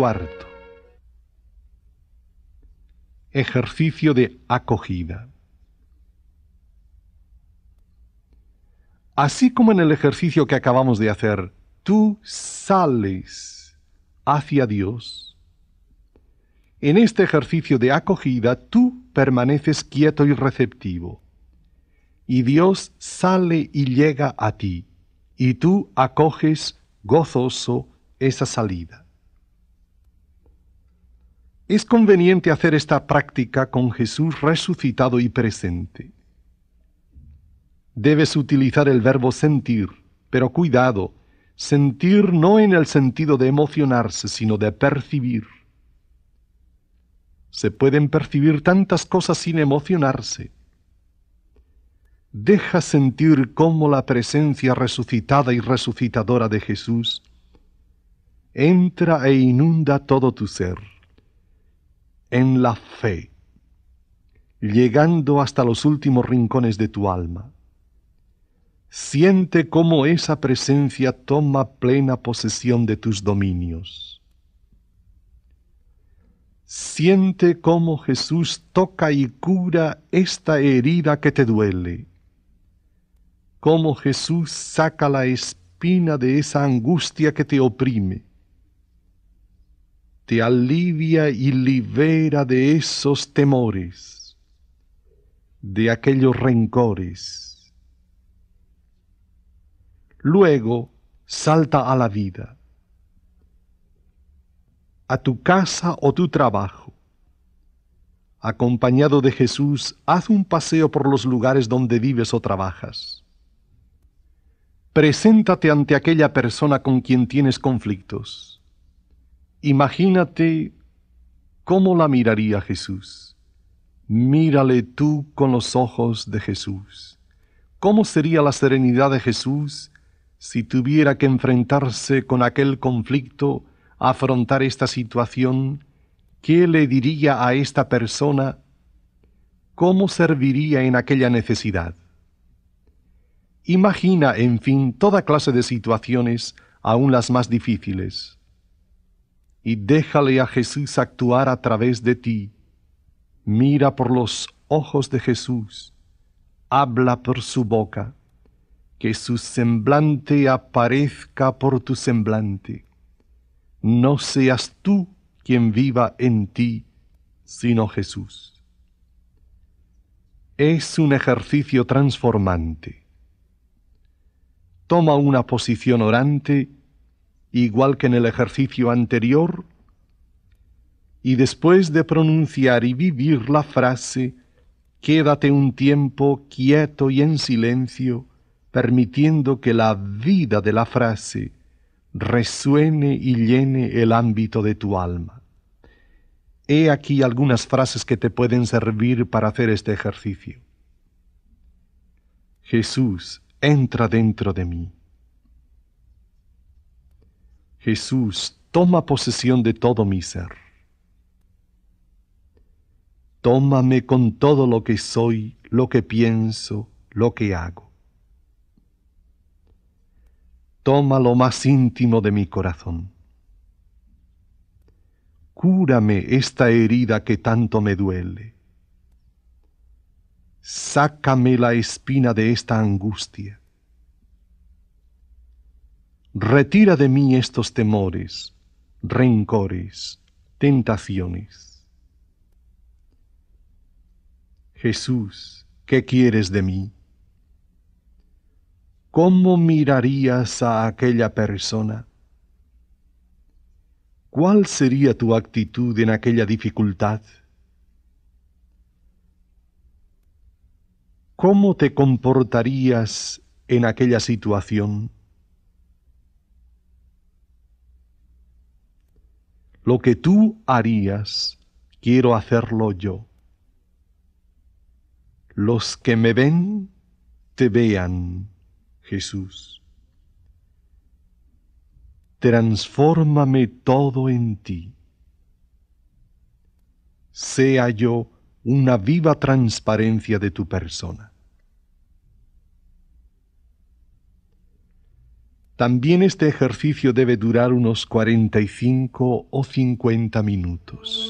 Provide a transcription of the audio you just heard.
Cuarto. Ejercicio de acogida. Así como en el ejercicio que acabamos de hacer, tú sales hacia Dios. En este ejercicio de acogida, tú permaneces quieto y receptivo. Y Dios sale y llega a ti, y tú acoges gozoso esa salida es conveniente hacer esta práctica con Jesús resucitado y presente. Debes utilizar el verbo sentir, pero cuidado, sentir no en el sentido de emocionarse, sino de percibir. Se pueden percibir tantas cosas sin emocionarse. Deja sentir cómo la presencia resucitada y resucitadora de Jesús entra e inunda todo tu ser en la fe, llegando hasta los últimos rincones de tu alma. Siente cómo esa presencia toma plena posesión de tus dominios. Siente cómo Jesús toca y cura esta herida que te duele. Cómo Jesús saca la espina de esa angustia que te oprime te alivia y libera de esos temores, de aquellos rencores. Luego salta a la vida, a tu casa o tu trabajo. Acompañado de Jesús, haz un paseo por los lugares donde vives o trabajas. Preséntate ante aquella persona con quien tienes conflictos Imagínate cómo la miraría Jesús. Mírale tú con los ojos de Jesús. ¿Cómo sería la serenidad de Jesús si tuviera que enfrentarse con aquel conflicto, afrontar esta situación? ¿Qué le diría a esta persona? ¿Cómo serviría en aquella necesidad? Imagina, en fin, toda clase de situaciones, aún las más difíciles y déjale a Jesús actuar a través de ti. Mira por los ojos de Jesús, habla por su boca, que su semblante aparezca por tu semblante. No seas tú quien viva en ti, sino Jesús. Es un ejercicio transformante. Toma una posición orante igual que en el ejercicio anterior, y después de pronunciar y vivir la frase, quédate un tiempo quieto y en silencio, permitiendo que la vida de la frase resuene y llene el ámbito de tu alma. He aquí algunas frases que te pueden servir para hacer este ejercicio. Jesús, entra dentro de mí. Jesús, toma posesión de todo mi ser. Tómame con todo lo que soy, lo que pienso, lo que hago. Toma lo más íntimo de mi corazón. Cúrame esta herida que tanto me duele. Sácame la espina de esta angustia. Retira de mí estos temores, rencores, tentaciones. Jesús, ¿qué quieres de mí? ¿Cómo mirarías a aquella persona? ¿Cuál sería tu actitud en aquella dificultad? ¿Cómo te comportarías en aquella situación? Lo que tú harías, quiero hacerlo yo. Los que me ven, te vean, Jesús. Transfórmame todo en ti. Sea yo una viva transparencia de tu persona. También este ejercicio debe durar unos 45 o 50 minutos.